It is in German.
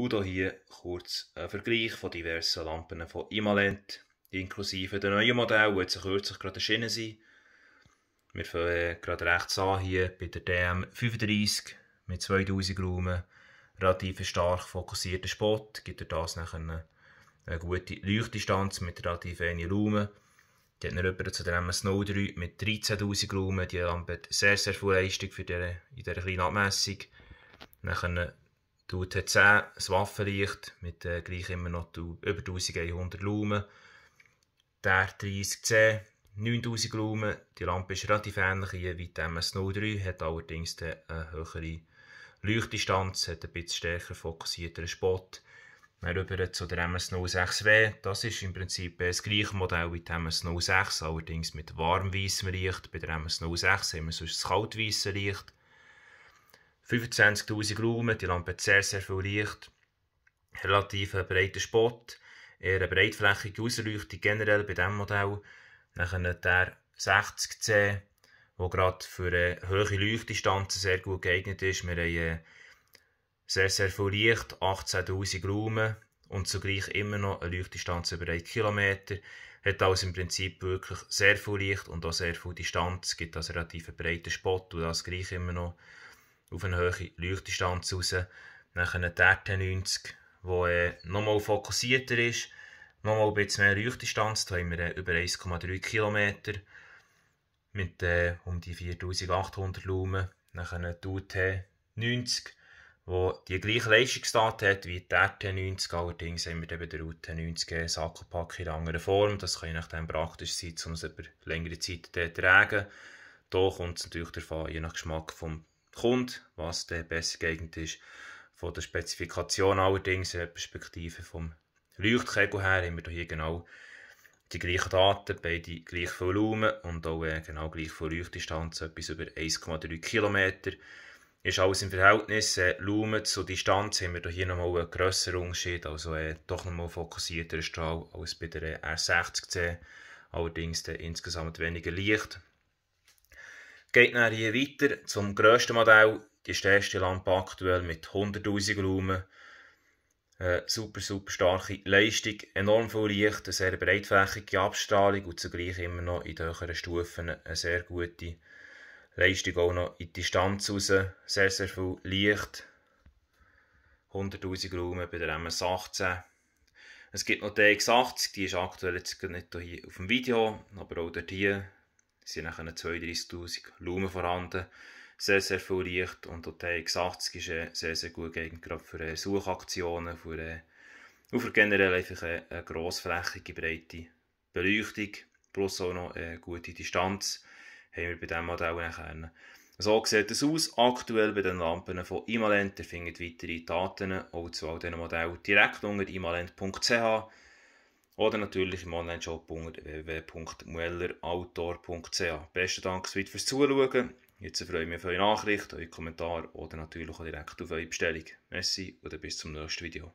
Und auch hier kurz ein Vergleich von diversen Lampen von Imalent, inklusive der neuen Modelle, die jetzt kürzlich gerade erschienen sind. Wir fangen gerade rechts an hier bei der DM35 mit 2000 Lumen. Relativ stark fokussierter Spot, gibt dir das nachher eine, eine gute Leuchtdistanz mit relativ wenig Lumen. Die hat rüber zu der MS 03 mit 13.000 Lumen. Die Lampe hat sehr, sehr viel Leistung für diese, in dieser kleinen Abmessung. Dann tut hat 10 das Waffenlicht mit äh, gleich immer noch über 1100 Lumen. Der 30C 9000 Lumen. Die Lampe ist relativ ähnlich wie die MS03, hat allerdings eine höhere Leuchtdistanz, hat ein bisschen stärker fokussierteren Spot. Dann rüber zu der MS06W. Das ist im Prinzip äh, das gleiche Modell wie die MS06, allerdings mit warmweißem Licht. Bei der MS06 haben wir sonst das kaltweisse Licht. 25.000 Raum, die Lampe hat sehr, sehr viel Licht, relativ breiten Spot, eher eine breitflächige Ausleuchtung generell bei diesem Modell. Dann der 60C, der gerade für eine hohe Leuchtdistanzen sehr gut geeignet ist. Wir haben äh, sehr, sehr viel Licht, 18.000 Raum und zugleich immer noch eine Leuchtdistanz über 1 Kilometer. Hat also im Prinzip wirklich sehr viel Licht und auch sehr viel Distanz. Es gibt also relativ einen breiten Spot und das gleich immer noch auf eine hohe Leuchtdistanz raus. Dann der RT90, der äh, nochmal fokussierter ist, nochmal ein bisschen mehr Leuchtdistanz. Da haben wir äh, über 1,3 km mit äh, um die 4800 Lumen. Dann der UT90, der die gleiche Leistungsdaten hat wie der RT90. Allerdings haben wir dann bei der UT90 Sackelpack in anderer Form. Das kann dann praktisch sein, um es über längere Zeit zu tragen. Hier kommt es natürlich davon, je nach Geschmack vom kommt, was der besser geeignet ist. Von der Spezifikation allerdings, in Perspektive vom Leuchtkegel her, haben wir hier genau die gleichen Daten, beide gleich viel Lumen und auch äh, genau gleich viel Leuchtdistanz, etwas über 1,3 Kilometer. Ist alles im Verhältnis äh, Lumen zu Distanz, haben wir hier nochmal einen grösseren Unterschied, also äh, doch nochmal fokussierter Strahl als bei der äh, R60C. Allerdings äh, insgesamt weniger Licht, geht dann hier weiter zum grössten Modell, die stärkste Lampe aktuell mit 100'000 Lumen. Äh, super, super starke Leistung, enorm viel Licht, eine sehr breitflächige Abstrahlung und zugleich immer noch in den höheren Stufen eine sehr gute Leistung auch noch in die Distanz raus. Sehr, sehr viel Licht. 100'000 Lumen bei der MS18. Es gibt noch die X80, die ist aktuell jetzt nicht hier auf dem Video, aber auch dort hier es sind nachher 32'000 Lumen vorhanden. Sehr, sehr viel Licht und der TX80 ist eine sehr, sehr gut geeignet, gerade für äh, Suchaktionen, für, äh, für generell einfach eine, grossflächige, breite Beleuchtung, plus auch noch eine gute Distanz, haben wir bei diesem Modell nachher. So sieht es aus, aktuell bei den Lampen von Imalent. Ihr findet weitere Daten auch zu all diesen Modellen direkt unter imalent.ch. Oder natürlich im Onlineshop unter www.muellerautor.ch. Besten Dank fürs Zuschauen. Jetzt freue ich mich auf eure Nachricht, eure Kommentare oder natürlich auch direkt auf eure Bestellung. Merci oder bis zum nächsten Video.